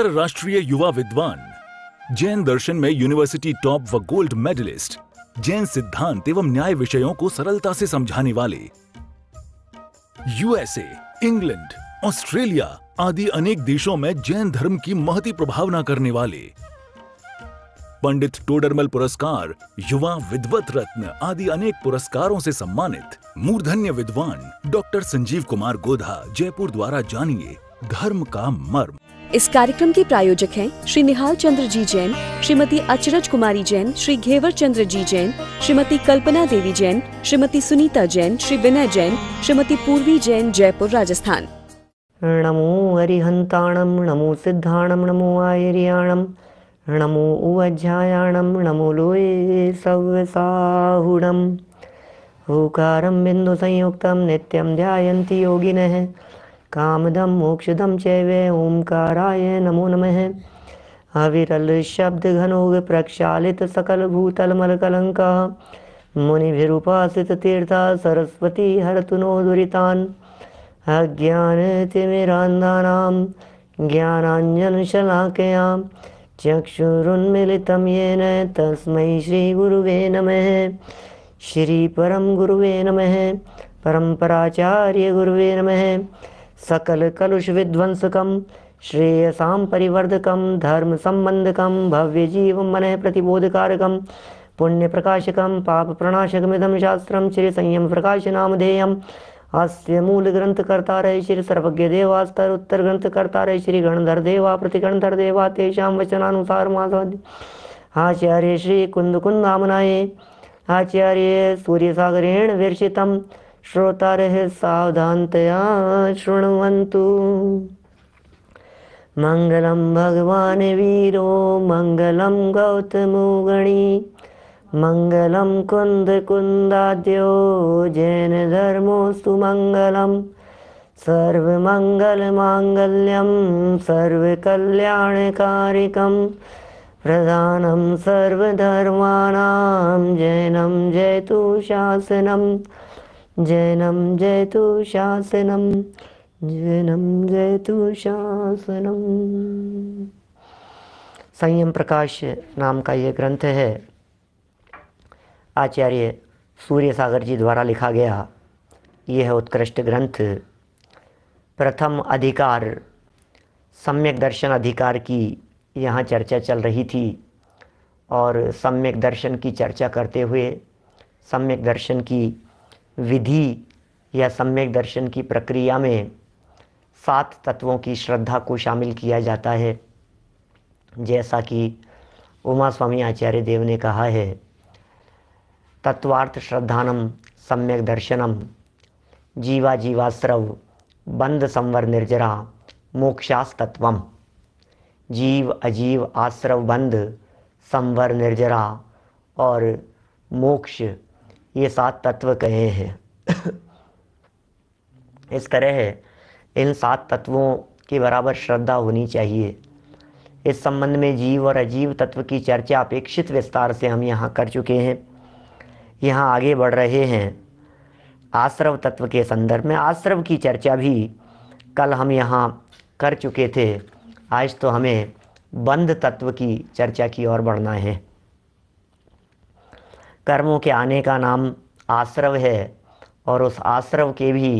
अंतरराष्ट्रीय युवा विद्वान जैन दर्शन में यूनिवर्सिटी टॉप व गोल्ड मेडलिस्ट जैन सिद्धांत एवं न्याय विषयों को सरलता से समझाने वाले यूएसए इंग्लैंड ऑस्ट्रेलिया आदि अनेक देशों में जैन धर्म की महती प्रभावना करने वाले पंडित टोडरमल पुरस्कार युवा विद्वत रत्न आदि अनेक पुरस्कारों से सम्मानित मूर्धन्य विद्वान डॉक्टर संजीव कुमार गोधा जयपुर द्वारा जानिए धर्म का मर्म इस कार्यक्रम के प्रायोजक हैं श्री निहाल चंद्र जी जैन श्रीमती अचरज कुमारी जैन श्री घेवर चंद्र जी जैन श्रीमती कल्पना देवी जैन श्रीमती सुनीता जैन श्री विनय जैन श्रीमती पूर्वी जैन जयपुर राजस्थान नमो अरिहंताणम नमो सिद्धाणम नमो आयरियाणम नमो उवध्यायाणम नमो लोये सव्यसाहुणम बिंदु संयुक्तम नित्यम ध्यायन्ति योगिनः कामदम मोक्षदम चैवे ओंकाराय नमो नमः अविरल शब्द घनोग प्रक्षालित सकल भूतल मल कलंका मुनिभिरुपासित तीर्था सरस्वती हरतु नो दुरीतान् अज्ञानतिमिरान्धानां ज्ञानाञ्जनशलाकयां चक्षुरुन्मिलितं येन तस्मै श्रीगुरुवे नमः श्रीपरं गुरुवे नमः गुरुवे नमः सकलकलुषविध्वंसकं श्रेयसां परिवर्धकं धर्मसम्बन्धकं भव्यजीवं मनः प्रतिबोधकारकं पुण्यप्रकाशकं पापप्रणाशकमिदं शास्त्रं श्रीसंयमप्रकाशनामधेयम् अस्य मूलग्रन्थकर्तारय श्री सर्वज्ञदेवास्तर उत्तरग्रन्थकर्तारय श्री गणधरदेवा प्रतिगणधरदेवा तेषां वचनानुसारमासाद्य आचार्य श्रीकुन्दकुन्दामनाये आचार्य सूर्यसागरेण विर्षितम् श्रोतारः सावधानतया शृण्वन्तु मङ्गलं भगवान् वीरो मङ्गलं गणि मङ्गलं कुन्द कुन्दाद्यो जैनधर्मोऽस्तु मङ्गलं सर्वमङ्गलमाङ्गल्यं सर्वकल्याणकारिकं प्रधानं सर्वधर्माणां जैनं जयतु शासनम् जैनम जयतु शासनं जैनम जयतु शासनम संयम प्रकाश नाम का ये ग्रंथ है आचार्य सूर्य सागर जी द्वारा लिखा गया यह है उत्कृष्ट ग्रंथ प्रथम अधिकार सम्यक दर्शन अधिकार की यहाँ चर्चा चल रही थी और सम्यक दर्शन की चर्चा करते हुए सम्यक दर्शन की विधि या सम्यक दर्शन की प्रक्रिया में सात तत्वों की श्रद्धा को शामिल किया जाता है जैसा कि उमा स्वामी आचार्य देव ने कहा है तत्वार्थ श्रद्धानम सम्यक दर्शनम जीवा जीवाश्रव बंद संवर निर्जरा मोक्षास्तत्वम जीव अजीव आश्रव बंद संवर निर्जरा और मोक्ष ये सात तत्व कहे हैं इस तरह इन सात तत्वों के बराबर श्रद्धा होनी चाहिए इस संबंध में जीव और अजीव तत्व की चर्चा अपेक्षित विस्तार से हम यहाँ कर चुके हैं यहाँ आगे बढ़ रहे हैं आश्रव तत्व के संदर्भ में आश्रव की चर्चा भी कल हम यहाँ कर चुके थे आज तो हमें बंध तत्व की चर्चा की ओर बढ़ना है कर्मों के आने का नाम आश्रव है और उस आश्रव के भी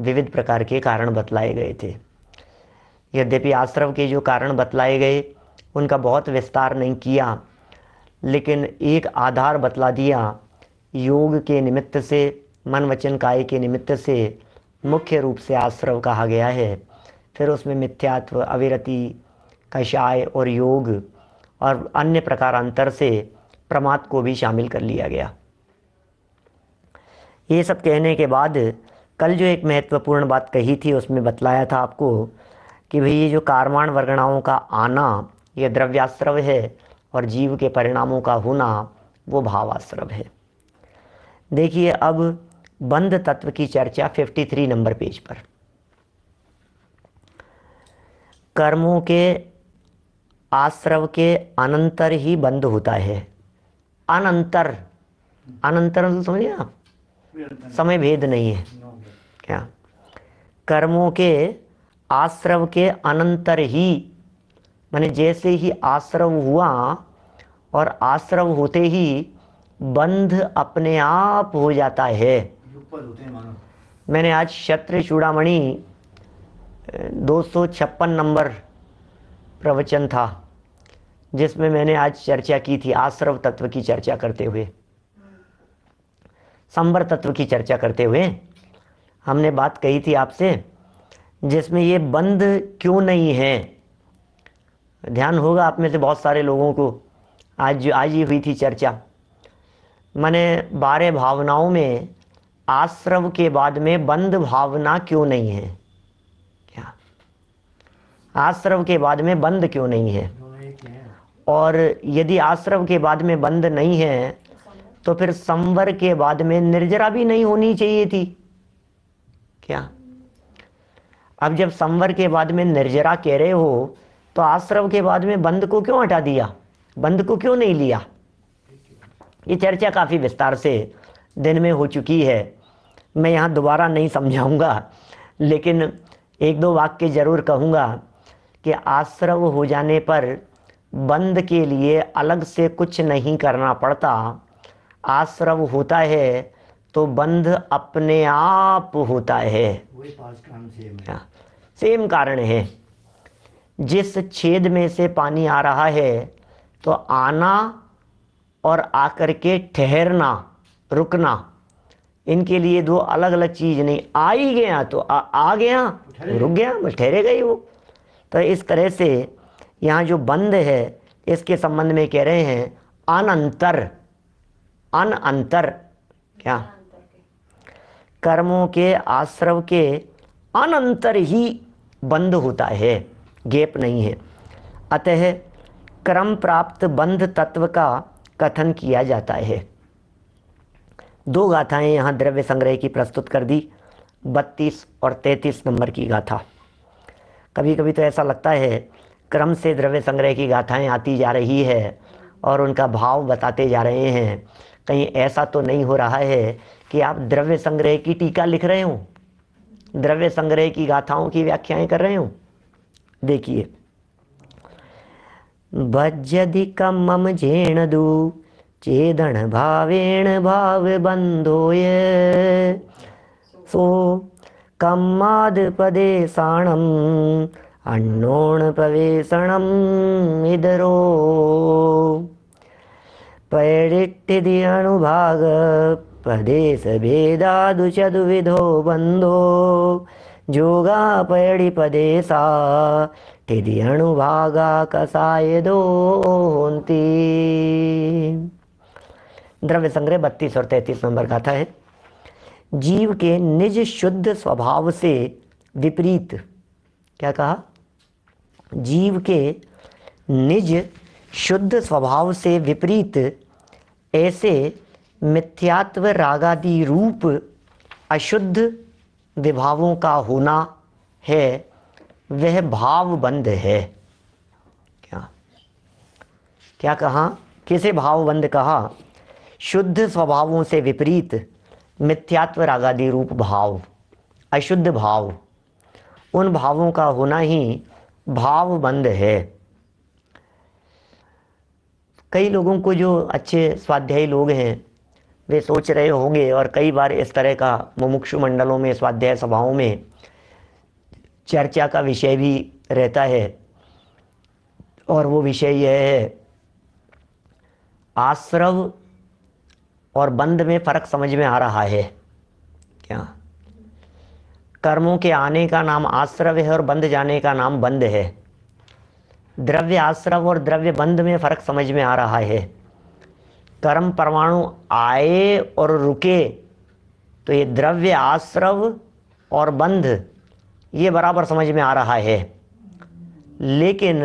विविध प्रकार के कारण बतलाए गए थे यद्यपि आश्रव के जो कारण बतलाए गए उनका बहुत विस्तार नहीं किया लेकिन एक आधार बतला दिया योग के निमित्त से मन वचन काय के निमित्त से मुख्य रूप से आश्रव कहा गया है फिर उसमें मिथ्यात्व अविरति कषाय और योग और अन्य प्रकार अंतर से प्रमाद को भी शामिल कर लिया गया ये सब कहने के बाद कल जो एक महत्वपूर्ण बात कही थी उसमें बतलाया था आपको कि भाई ये जो कारमाण वर्गणाओं का आना ये द्रव्याश्रव है और जीव के परिणामों का होना वो भावाश्रव है देखिए अब बंद तत्व की चर्चा 53 नंबर पेज पर कर्मों के आश्रव के अनंतर ही बंद होता है अनंतर अनंतर मतलब समझिए आप समय भेद नहीं है क्या कर्मों के आश्रव के अनंतर ही माने जैसे ही आश्रव हुआ और आश्रव होते ही बंध अपने आप हो जाता है मैंने आज क्षत्र चूड़ामणि दो नंबर प्रवचन था जिसमें मैंने आज चर्चा की थी आश्रव तत्व की चर्चा करते हुए संबर तत्व की चर्चा करते हुए हमने बात कही थी आपसे जिसमें ये बंद क्यों नहीं है ध्यान होगा आप में से बहुत सारे लोगों को आज आज ही हुई थी चर्चा मैंने बारह भावनाओं में आश्रव के बाद में बंद भावना क्यों नहीं है क्या आश्रव के बाद में बंद क्यों नहीं है और यदि आश्रम के बाद में बंद नहीं है तो फिर संवर के बाद में निर्जरा भी नहीं होनी चाहिए थी क्या अब जब संवर के बाद में निर्जरा कह रहे हो तो आश्रम के बाद में बंद को क्यों हटा दिया बंद को क्यों नहीं लिया ये चर्चा काफ़ी विस्तार से दिन में हो चुकी है मैं यहाँ दोबारा नहीं समझाऊंगा लेकिन एक दो वाक्य ज़रूर कहूंगा कि आश्रव हो जाने पर बंद के लिए अलग से कुछ नहीं करना पड़ता आश्रव होता है तो बंध अपने आप होता है सेम हाँ, कारण है जिस छेद में से पानी आ रहा है तो आना और आकर के ठहरना रुकना इनके लिए दो अलग अलग चीज़ नहीं आ ही गया तो आ, आ गया रुक गया ठहरे ठहरेगा ही वो तो इस तरह से यहाँ जो बंद है इसके संबंध में कह रहे हैं अनंतर अनंतर क्या कर्मों के आश्रव के अनंतर ही बंद होता है गेप नहीं है अतः क्रम प्राप्त बंध तत्व का कथन किया जाता है दो गाथाएं यहाँ द्रव्य संग्रह की प्रस्तुत कर दी बत्तीस और 33 नंबर की गाथा कभी कभी तो ऐसा लगता है क्रम से द्रव्य संग्रह की गाथाएं आती जा रही है और उनका भाव बताते जा रहे हैं कहीं ऐसा तो नहीं हो रहा है कि आप द्रव्य संग्रह की टीका लिख रहे हो द्रव्य संग्रह की गाथाओं की व्याख्याएं कर रहे हो देखिए भज्यधिकम मम झेणदु चेदन भावेण भाव ये सो कम्माद पदे साणम अन्नोण अण्णोणप्रवेशणम् इदरो पैडिट्टिति अनुभाग प्रदेशभेदादुचदुविधो बन्धो जोगापयडिपदे सा टिदि कसायदो कसायदोन्ति द्रव्य संग्रह बत्तीस और तैतीस नंबर गाथा है जीव के निज शुद्ध स्वभाव से विपरीत क्या कहा जीव के निज शुद्ध स्वभाव से विपरीत ऐसे मिथ्यात्व रागादि रूप अशुद्ध विभावों का होना है वह भाव बंद है क्या क्या कहा किसे बंद कहा शुद्ध स्वभावों से विपरीत मिथ्यात्व रागादि रूप भाव अशुद्ध भाव उन भावों का होना ही बंद है कई लोगों को जो अच्छे स्वाध्यायी लोग हैं वे सोच रहे होंगे और कई बार इस तरह का मुमुक्षु मंडलों में स्वाध्याय सभाओं में चर्चा का विषय भी रहता है और वो विषय यह है आश्रव और बंद में फर्क समझ में आ रहा है क्या कर्मों के आने का नाम आश्रव है और बंद जाने का नाम बंद है द्रव्य आश्रव और द्रव्य बंद में फर्क समझ में आ रहा है कर्म परमाणु आए और रुके तो ये द्रव्य आश्रव और बंध ये बराबर समझ में आ रहा है लेकिन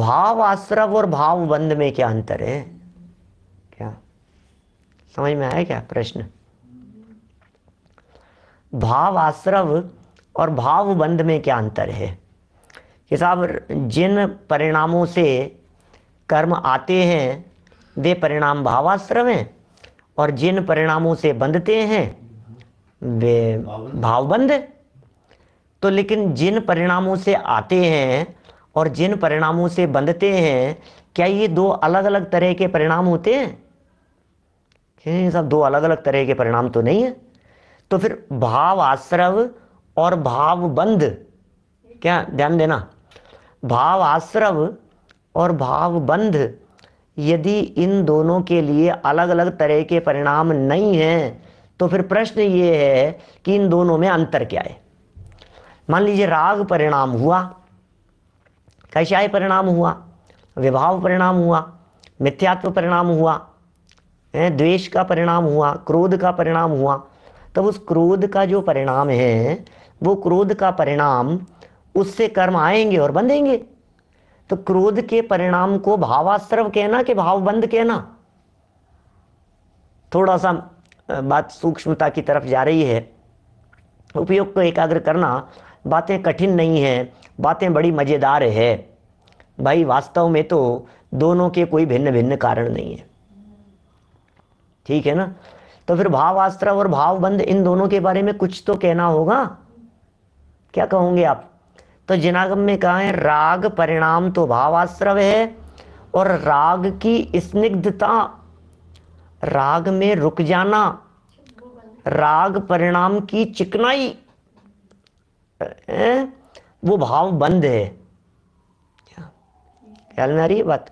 भाव आश्रव और भाव बंध में क्या अंतर है क्या समझ में आया क्या प्रश्न भाव आश्रव और भाव बंध में क्या अंतर है कि साहब जिन परिणामों से कर्म आते हैं वे परिणाम भावाश्रव हैं और जिन परिणामों से बंधते हैं वे भावबंध तो लेकिन जिन परिणामों से आते हैं और जिन परिणामों से बंधते हैं क्या ये दो अलग अलग तरह के परिणाम होते हैं सब दो अलग अलग तरह के परिणाम तो नहीं है तो फिर भाव आश्रव और भाव बंध क्या ध्यान देना भाव आश्रव और भाव बंध यदि इन दोनों के लिए अलग अलग तरह के परिणाम नहीं हैं तो फिर प्रश्न ये है कि इन दोनों में अंतर क्या है मान लीजिए राग परिणाम हुआ कैशाय परिणाम हुआ विभाव परिणाम हुआ मिथ्यात्व परिणाम हुआ द्वेष का परिणाम हुआ क्रोध का परिणाम हुआ तब तो उस क्रोध का जो परिणाम है वो क्रोध का परिणाम उससे कर्म आएंगे और बंधेंगे तो क्रोध के परिणाम को भावाश्रव कहना कि बंद कहना थोड़ा सा बात सूक्ष्मता की तरफ जा रही है उपयोग को एकाग्र करना बातें कठिन नहीं है बातें बड़ी मज़ेदार है भाई वास्तव में तो दोनों के कोई भिन्न भिन्न कारण नहीं है ठीक है ना तो फिर भावास्त्र और भावबंध इन दोनों के बारे में कुछ तो कहना होगा क्या कहोगे आप तो जिनागम में कहा है राग परिणाम तो भावाश्रव है और राग की स्निग्धता राग में रुक जाना राग परिणाम की चिकनाई वो भाव बंद है ख्याल में आ रही है बात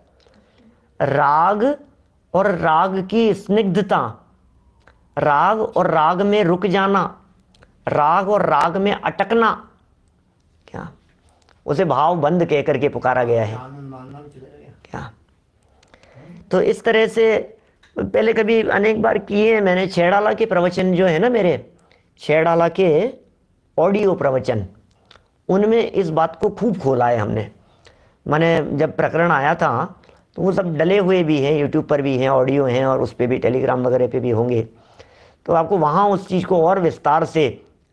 राग और राग की स्निग्धता राग और राग में रुक जाना राग और राग में अटकना क्या उसे भाव बंद कह करके पुकारा गया है क्या तो इस तरह से पहले कभी अनेक बार किए हैं मैंने छेड़ाला के प्रवचन जो है ना मेरे छेड़ाला के ऑडियो प्रवचन उनमें इस बात को खूब खोला है हमने मैंने जब प्रकरण आया था तो वो सब डले हुए भी हैं यूट्यूब पर भी हैं ऑडियो हैं और उस पर भी टेलीग्राम वगैरह पे भी होंगे तो आपको वहाँ उस चीज़ को और विस्तार से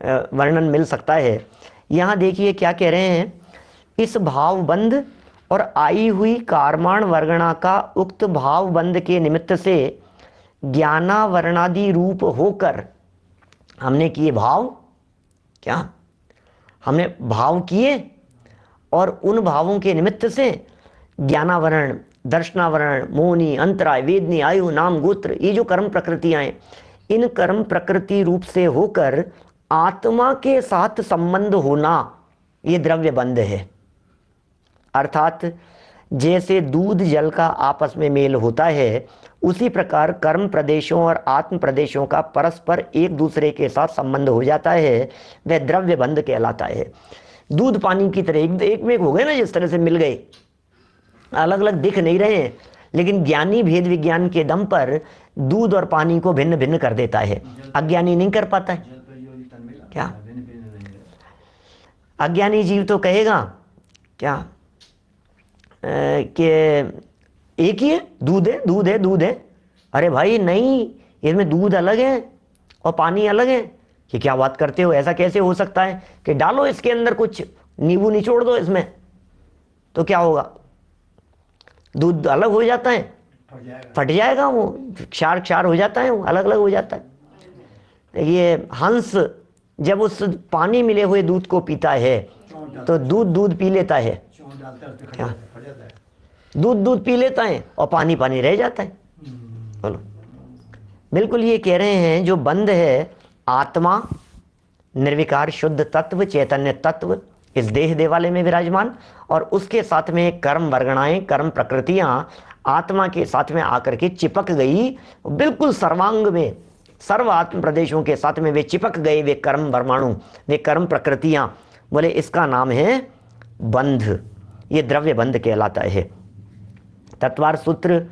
वर्णन मिल सकता है यहाँ देखिए क्या कह रहे हैं इस भावबंद और आई हुई कारमाण वर्गणा का उक्त भावबंद के निमित्त से ज्ञानावरणादि रूप होकर हमने किए भाव क्या हमने भाव किए और उन भावों के निमित्त से ज्ञानावरण दर्शनावरण मोहनी अंतराय वेदनी आयु नाम गोत्र ये जो कर्म प्रकृतियाँ हैं इन कर्म प्रकृति रूप से होकर आत्मा के साथ संबंध होना ये द्रव्य बंध है अर्थात जैसे दूध जल का आपस में मेल होता है उसी प्रकार कर्म प्रदेशों और आत्म प्रदेशों का परस्पर एक दूसरे के साथ संबंध हो जाता है वह द्रव्य बंध कहलाता है दूध पानी की तरह एक, एक में हो गए ना जिस तरह से मिल गए अलग अलग दिख नहीं रहे हैं लेकिन ज्ञानी भेद विज्ञान के दम पर दूध और पानी को भिन्न भिन्न कर देता है अज्ञानी नहीं कर पाता है क्या अज्ञानी जीव तो कहेगा क्या कि एक ही है दूध है दूध है दूध है अरे भाई नहीं इसमें दूध अलग है और पानी अलग है कि क्या बात करते हो ऐसा कैसे हो सकता है कि डालो इसके अंदर कुछ नींबू निचोड़ दो इसमें तो क्या होगा दूध अलग हो जाता है फट जाएगा वो क्षार क्षार हो जाता है वो अलग अलग हो जाता है ये हंस जब उस पानी मिले हुए दूध को पीता है तो दूध दूध पी लेता है दूध दूध पी लेता है और पानी पानी रह जाता है हम्म। बोलो बिल्कुल ये कह रहे हैं जो बंद है आत्मा निर्विकार शुद्ध तत्व चैतन्य तत्व इस देह देवालय में विराजमान और उसके साथ में कर्म वर्गणाएं कर्म प्रकृतियां आत्मा के साथ में आकर के चिपक गई बिल्कुल सर्वांग में सर्व आत्म प्रदेशों के साथ में वे चिपक गए वे कर्म वर्माणु वे कर्म प्रकृतियां बोले इसका नाम है बंध ये द्रव्य बंध कहलाता है तत्वार सूत्र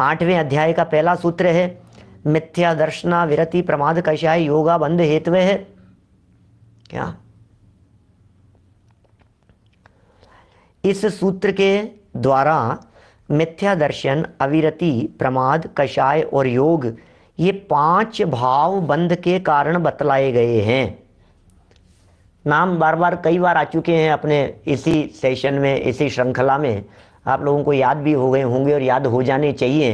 आठवें अध्याय का पहला सूत्र है मिथ्या दर्शना विरति प्रमाद कषाय योगा बंध हेतु है क्या इस सूत्र के द्वारा मिथ्या दर्शन अविरति प्रमाद कषाय और योग ये पांच भाव बंध के कारण बतलाए गए हैं नाम बार बार कई बार आ चुके हैं अपने इसी सेशन में इसी श्रृंखला में आप लोगों को याद भी हो गए होंगे और याद हो जाने चाहिए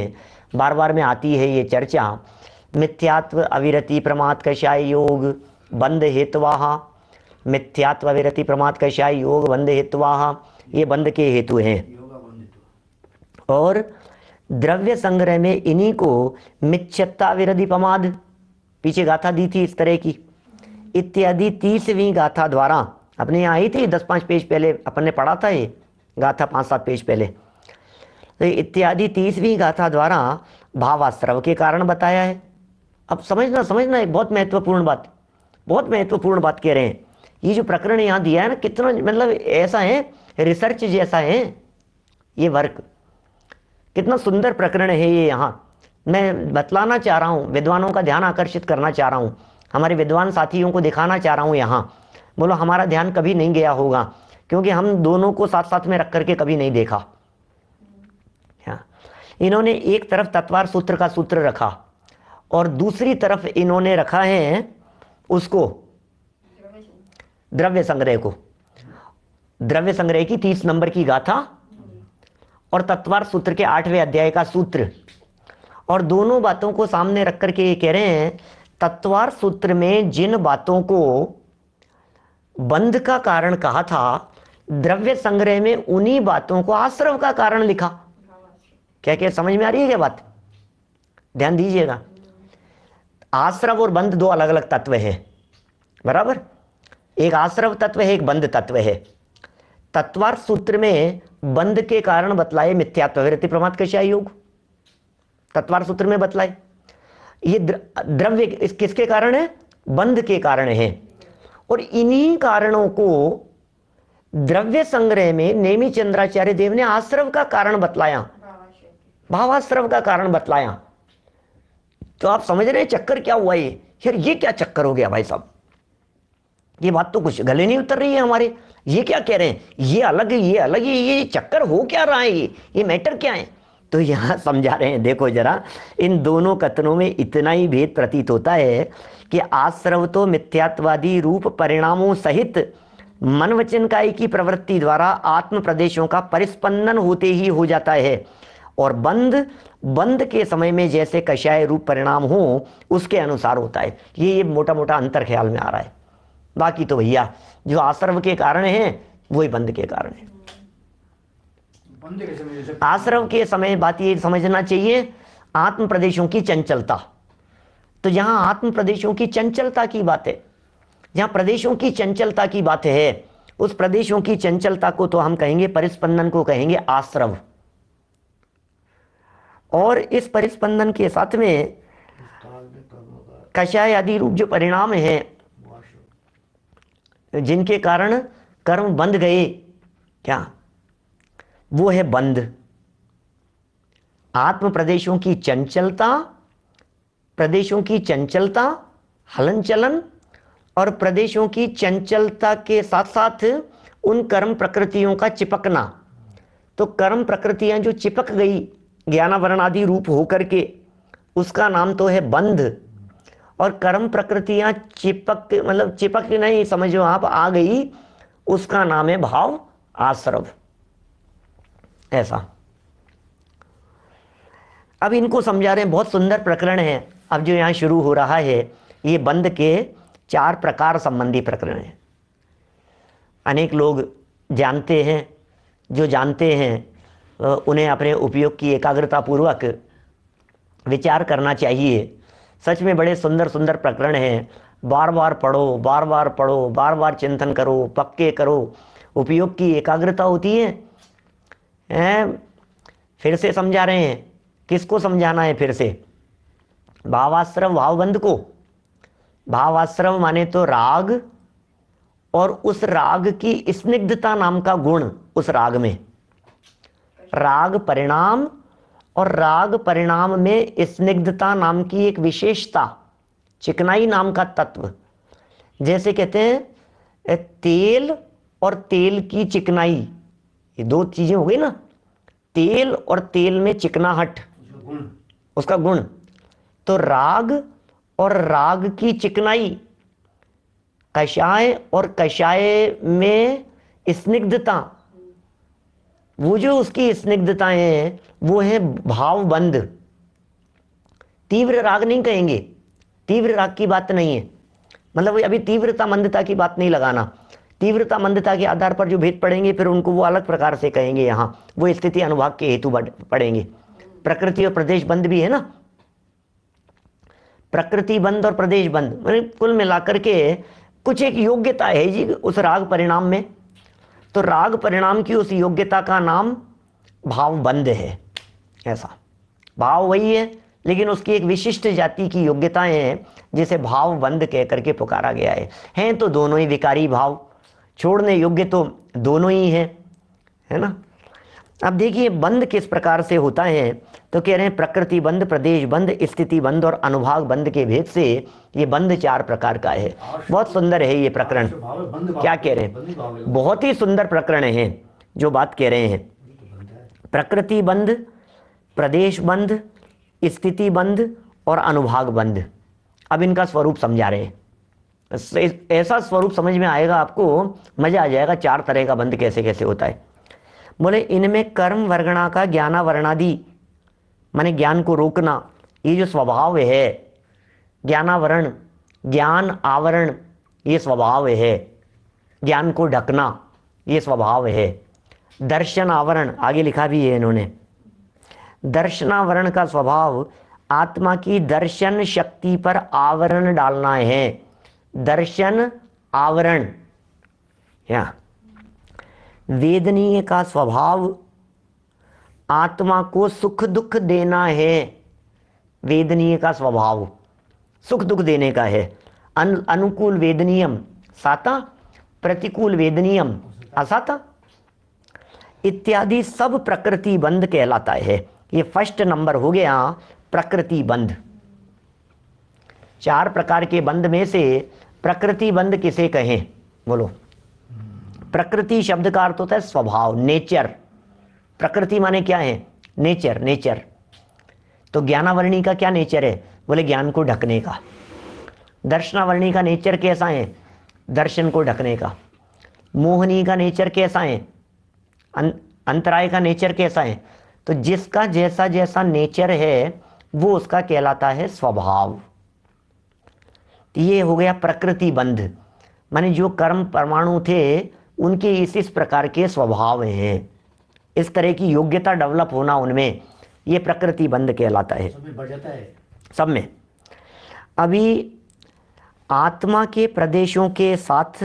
बार बार में आती है ये चर्चा मिथ्यात्व अविरति प्रमाद कषाय योग बंद हेतवाहा मिथ्यात्व अविरति प्रमाद कषाय योग बंद हेतवाहा ये बंद के हेतु हैं और द्रव्य संग्रह में इन्हीं को मिच्छता विरोधी पमाद पीछे गाथा दी थी इस तरह की इत्यादि तीसवीं गाथा द्वारा अपने यहाँ आई थी दस पांच पेज पहले अपन ने पढ़ा था ये गाथा पांच सात पेज पहले तो इत्यादि तीसवीं गाथा द्वारा भावाश्रव के कारण बताया है अब समझना समझना एक बहुत महत्वपूर्ण बात बहुत महत्वपूर्ण बात कह रहे हैं ये जो प्रकरण यहाँ दिया है ना कितना मतलब ऐसा है रिसर्च जैसा है ये वर्क कितना सुंदर प्रकरण है ये यहाँ मैं बतलाना चाह रहा हूँ विद्वानों का ध्यान आकर्षित करना चाह रहा हूँ हमारे विद्वान साथियों को दिखाना चाह रहा हूँ यहाँ बोलो हमारा ध्यान कभी नहीं गया होगा क्योंकि हम दोनों को साथ साथ में रख करके कभी नहीं देखा हाँ। इन्होंने एक तरफ तत्वार सूत्र का सूत्र रखा और दूसरी तरफ इन्होंने रखा है उसको द्रव्य संग्रह को द्रव्य संग्रह की तीस नंबर की गाथा और तत्वार सूत्र के आठवें अध्याय का सूत्र और दोनों बातों को सामने रख करके ये कह रहे हैं तत्वार सूत्र में जिन बातों को बंध का कारण कहा था द्रव्य संग्रह में उन्हीं बातों को आश्रव का कारण लिखा क्या क्या समझ में आ रही है क्या बात ध्यान दीजिएगा आश्रव और बंध दो अलग अलग तत्व हैं बराबर एक आश्रव तत्व है एक बंध तत्व है तत्वार्थ सूत्र में बंद के कारण बतलाए मिथ्यात्व विरति प्रमाद कशा योग तत्वार सूत्र में बतलाए ये द्रव्य इस किसके कारण है बंद के कारण है और इन्हीं कारणों को द्रव्य संग्रह में नेमी चंद्राचार्य देव ने आश्रव का कारण बतलाया भावाश्रव का कारण बतलाया तो आप समझ रहे हैं चक्कर क्या हुआ ये यार ये क्या चक्कर हो गया भाई साहब ये बात तो कुछ गले नहीं उतर रही है हमारे ये क्या कह रहे हैं ये अलग ये अलग ये ये चक्कर हो क्या रहा है ये ये मैटर क्या है तो यहाँ समझा रहे हैं देखो जरा इन दोनों कथनों में इतना ही भेद प्रतीत होता है कि आश्रव तो मिथ्यात्वादी रूप परिणामों सहित मन वचन काय की प्रवृत्ति द्वारा आत्म प्रदेशों का परिस्पंदन होते ही हो जाता है और बंद बंद के समय में जैसे कषाय रूप परिणाम हो उसके अनुसार होता है ये ये मोटा मोटा अंतर ख्याल में आ रहा है बाकी तो भैया जो आश्रम के कारण है वही बंद के कारण है आश्रव आश्रम के समय बात ये समझना चाहिए आत्म प्रदेशों की चंचलता तो यहां आत्म प्रदेशों की चंचलता की बात है जहां प्रदेशों की चंचलता की बात है उस प्रदेशों की चंचलता को तो हम कहेंगे परिस्पंदन को कहेंगे आश्रव और इस परिस्पंदन के साथ में कषाय आदि रूप जो परिणाम है जिनके कारण कर्म बंद गए क्या वो है बंध आत्म प्रदेशों की चंचलता प्रदेशों की चंचलता हलन चलन और प्रदेशों की चंचलता के साथ साथ उन कर्म प्रकृतियों का चिपकना तो कर्म प्रकृतियां जो चिपक गई ज्ञानावरण आदि रूप होकर के उसका नाम तो है बंध और कर्म प्रकृतियां चिपक मतलब चिपक नहीं समझो आप आ गई उसका नाम है भाव आश्रव ऐसा अब इनको समझा रहे हैं बहुत सुंदर प्रकरण है अब जो यहाँ शुरू हो रहा है ये बंद के चार प्रकार संबंधी प्रकरण है अनेक लोग जानते हैं जो जानते हैं उन्हें अपने उपयोग की एकाग्रता पूर्वक विचार करना चाहिए सच में बड़े सुंदर सुंदर प्रकरण हैं बार बार पढ़ो बार बार पढ़ो बार बार चिंतन करो पक्के करो उपयोग की एकाग्रता होती है हैं फिर से समझा रहे हैं किसको समझाना है फिर से भावाश्रम भावबंध को भावाश्रम माने तो राग और उस राग की स्निग्धता नाम का गुण उस राग में राग परिणाम और राग परिणाम में स्निग्धता नाम की एक विशेषता चिकनाई नाम का तत्व जैसे कहते हैं तेल और तेल की चिकनाई ये दो चीजें हो गई ना तेल और तेल में चिकनाहट उसका गुण तो राग और राग की चिकनाई कषाय और कषाय में स्निग्धता वो जो उसकी स्निग्धताएं हैं वो है बंद तीव्र राग नहीं कहेंगे तीव्र राग की बात नहीं है मतलब अभी तीव्रता मंदता की बात नहीं लगाना तीव्रता मंदता के आधार पर जो भेद पड़ेंगे फिर उनको वो अलग प्रकार से कहेंगे यहाँ वो स्थिति अनुभाग के हेतु पड़ेंगे प्रकृति और प्रदेश बंद भी है ना प्रकृति बंद और प्रदेश बंद मैंने मतलब कुल मिलाकर के कुछ एक योग्यता है जी उस राग परिणाम में तो राग परिणाम की उस योग्यता का नाम भावबंद है ऐसा भाव वही है लेकिन उसकी एक विशिष्ट जाति की योग्यताएं हैं जिसे भाव बंद कह करके पुकारा गया है हैं तो दोनों ही विकारी भाव छोड़ने योग्य तो दोनों ही हैं है ना अब देखिए बंद किस प्रकार से होता है तो कह रहे हैं प्रकृति बंद प्रदेश बंद स्थिति बंद और अनुभाग बंद के भेद से ये बंद चार प्रकार का है बहुत सुंदर है ये प्रकरण क्या कह रहे हैं बहुत ही सुंदर प्रकरण है जो बात कह रहे हैं प्रकृति बंद प्रदेश बंध स्थिति बंध और अनुभाग बंध अब इनका स्वरूप समझा रहे हैं ऐसा स्वरूप समझ में आएगा आपको मजा आ जाएगा चार तरह का बंध कैसे कैसे होता है बोले इनमें कर्म वर्गणा का ज्ञाना वर्णादि माने ज्ञान को रोकना ये जो स्वभाव है ज्ञानावरण ज्ञान आवरण ये स्वभाव है ज्ञान को ढकना ये स्वभाव है दर्शन आवरण आगे लिखा भी है इन्होंने दर्शनावरण का स्वभाव आत्मा की दर्शन शक्ति पर आवरण डालना है दर्शन आवरण या वेदनीय का स्वभाव आत्मा को सुख दुख देना है वेदनीय का स्वभाव सुख दुख देने का है अन, अनुकूल वेदनीयम साता प्रतिकूल वेदनीयम असाता इत्यादि सब प्रकृति बंध कहलाता है ये फर्स्ट नंबर हो गया प्रकृति बंध चार प्रकार के बंध में से प्रकृति बंध किसे कहें बोलो प्रकृति शब्द का अर्थ होता है स्वभाव नेचर प्रकृति माने क्या है नेचर नेचर तो ज्ञानावरणी का क्या नेचर है बोले ज्ञान को ढकने का दर्शनावरणी का नेचर कैसा है दर्शन को ढकने का मोहनी का नेचर कैसा है अं- अंतराय का नेचर कैसा है तो जिसका जैसा जैसा नेचर है वो उसका कहलाता है स्वभाव तो ये हो गया प्रकृति बंध माने जो कर्म परमाणु थे उनके इस इस प्रकार के स्वभाव हैं इस तरह की योग्यता डेवलप होना उनमें ये प्रकृति बंध कहलाता है सब में अभी आत्मा के प्रदेशों के साथ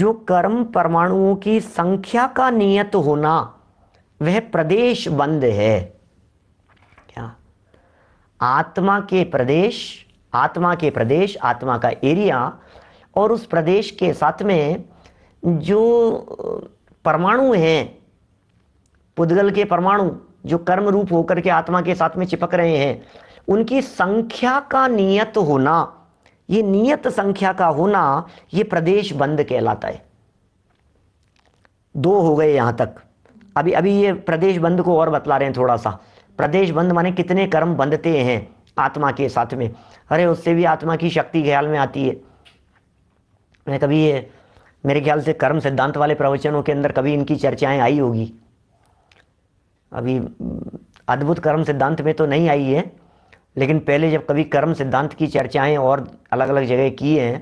जो कर्म परमाणुओं की संख्या का नियत होना वह प्रदेश बंद है क्या आत्मा के प्रदेश आत्मा के प्रदेश आत्मा का एरिया और उस प्रदेश के साथ में जो परमाणु हैं पुद्गल के परमाणु जो कर्म रूप होकर के आत्मा के साथ में चिपक रहे हैं उनकी संख्या का नियत होना ये नियत संख्या का होना ये प्रदेश बंद कहलाता है दो हो गए यहां तक अभी अभी ये प्रदेश बंद को और बतला रहे हैं थोड़ा सा प्रदेश बंद माने कितने कर्म बंधते हैं आत्मा के साथ में अरे उससे भी आत्मा की शक्ति ख्याल में आती है मैं कभी ये मेरे ख्याल से कर्म सिद्धांत वाले प्रवचनों के अंदर कभी इनकी चर्चाएं आई होगी अभी अद्भुत कर्म सिद्धांत में तो नहीं आई है लेकिन पहले जब कभी कर्म सिद्धांत की चर्चाएं और अलग अलग जगह की हैं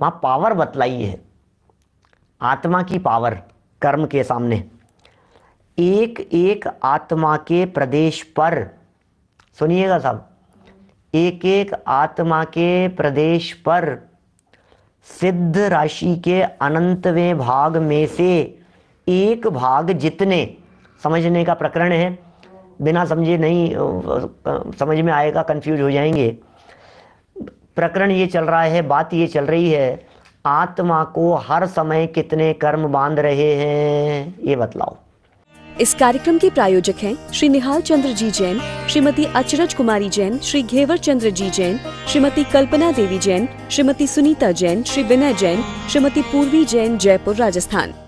वहाँ पावर बतलाई है आत्मा की पावर कर्म के सामने एक एक आत्मा के प्रदेश पर सुनिएगा साहब एक एक आत्मा के प्रदेश पर सिद्ध राशि के अनंतवें भाग में से एक भाग जितने समझने का प्रकरण है बिना समझे नहीं समझ में आएगा कंफ्यूज हो जाएंगे प्रकरण ये चल रहा है बात ये चल रही है आत्मा को हर समय कितने कर्म बांध रहे हैं ये बतलाओ इस कार्यक्रम के प्रायोजक हैं श्री निहाल चंद्र जी जैन श्रीमती अचरज कुमारी जैन श्री घेवर चंद्र जी जैन श्रीमती कल्पना देवी जैन श्रीमती सुनीता जैन श्री विनय जैन श्रीमती पूर्वी जैन जयपुर राजस्थान